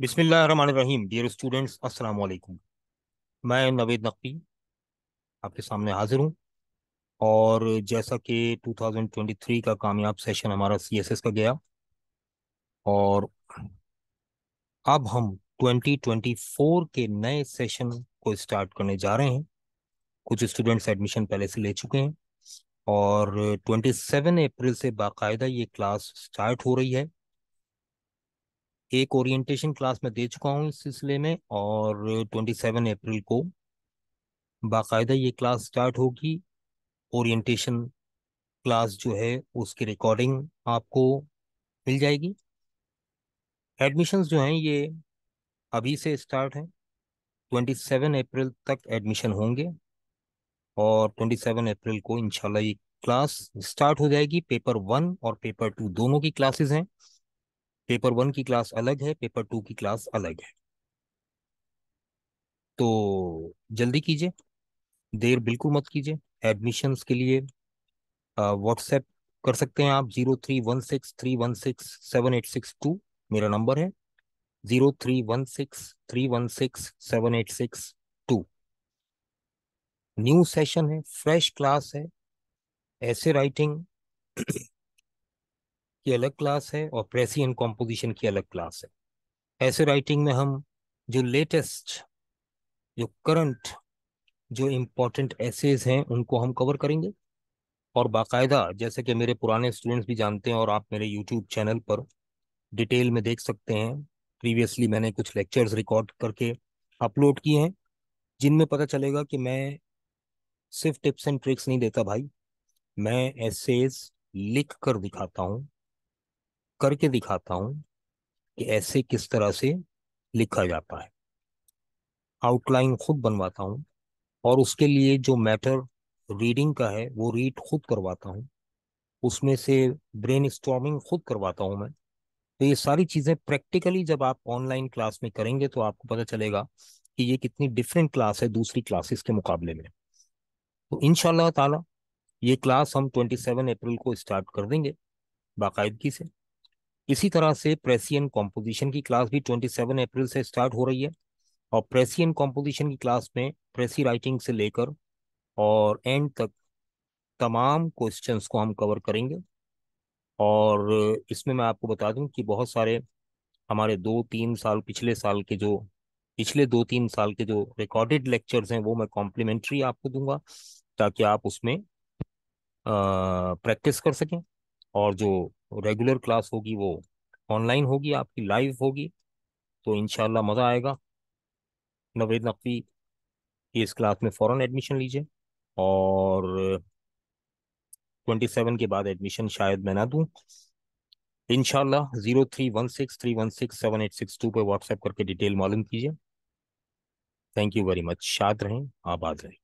बिसमीम dear students अस्सलाम वालेकुम मैं नवेद नकवी आपके सामने हाजिर हूँ और जैसा कि 2023 का कामयाब सेशन हमारा सीएसएस का गया और अब हम 2024 के नए सेशन को स्टार्ट करने जा रहे हैं कुछ स्टूडेंट्स एडमिशन पहले से ले चुके हैं और 27 अप्रैल से बाकायदा ये क्लास स्टार्ट हो रही है एक ओरिएंटेशन क्लास में दे चुका हूँ इस सिलसिले में और ट्वेंटी सेवन अप्रैल को बाकायदा ये क्लास स्टार्ट होगी ओरिएंटेशन क्लास जो है उसकी रिकॉर्डिंग आपको मिल जाएगी एडमिशन्स जो हैं ये अभी से स्टार्ट हैं ट्वेंटी सेवन अप्रैल तक एडमिशन होंगे और ट्वेंटी सेवन अप्रैल को इंशाल्लाह ये क्लास स्टार्ट हो जाएगी पेपर वन और पेपर टू दोनों की क्लासेस हैं पेपर वन की क्लास अलग है पेपर टू की क्लास अलग है तो जल्दी कीजिए देर बिल्कुल मत कीजिए एडमिशंस के लिए व्हाट्सएप कर सकते हैं आप zero three one six three one six seven eight six two मेरा नंबर है zero three one six three one six seven eight six two new session है फ्रेश क्लास है ऐसे राइटिंग की अलग क्लास है और प्रेसी एंड कॉम्पोजिशन की अलग क्लास है ऐसे राइटिंग में हम जो लेटेस्ट जो करंट जो इम्पोर्टेंट एसेज हैं उनको हम कवर करेंगे और बाकायदा जैसे कि मेरे पुराने स्टूडेंट्स भी जानते हैं और आप मेरे यूट्यूब चैनल पर डिटेल में देख सकते हैं प्रीवियसली मैंने कुछ लेक्चर्स रिकॉर्ड करके अपलोड किए हैं जिनमें पता चलेगा कि मैं सिर्फ टिप्स एंड ट्रिक्स नहीं देता भाई मैं एसेज लिख कर दिखाता हूँ करके दिखाता हूं कि ऐसे किस तरह से लिखा जाता है आउटलाइन खुद बनवाता हूं और उसके लिए जो मैटर रीडिंग का है वो रीड खुद करवाता हूं उसमें से ब्रेन स्टॉर्मिंग खुद करवाता हूं मैं तो ये सारी चीज़ें प्रैक्टिकली जब आप ऑनलाइन क्लास में करेंगे तो आपको पता चलेगा कि ये कितनी डिफरेंट क्लास है दूसरी क्लासेस के मुकाबले में तो इन ताला ये क्लास हम 27 अप्रैल को स्टार्ट कर देंगे बाकायदगी से इसी तरह से प्रेसियन कॉम्पोजिशन की क्लास भी 27 अप्रैल से स्टार्ट हो रही है और प्रेसियन कॉम्पोजिशन की क्लास में प्रेसी राइटिंग से लेकर और एंड तक तमाम क्वेश्चंस को हम कवर करेंगे और इसमें मैं आपको बता दूं कि बहुत सारे हमारे दो तीन साल पिछले साल के जो पिछले दो तीन साल के जो रिकॉर्डेड लेक्चर्स हैं वो मैं कॉम्प्लीमेंट्री आपको दूंगा ताकि आप उसमें प्रैक्टिस कर सकें और जो रेगुलर क्लास होगी वो ऑनलाइन होगी आपकी लाइव होगी तो इनशाला मज़ा आएगा नवेद नकवी की इस क्लास में फ़ौर एडमिशन लीजिए और ट्वेंटी सेवन के बाद एडमिशन शायद मैं ना दूँ इनशाला zero three one six three one six seven eight six two पर व्हाट्सएप करके डिटेल मालूम कीजिए थैंक यू वेरी मच शाद रहें आबाद रहें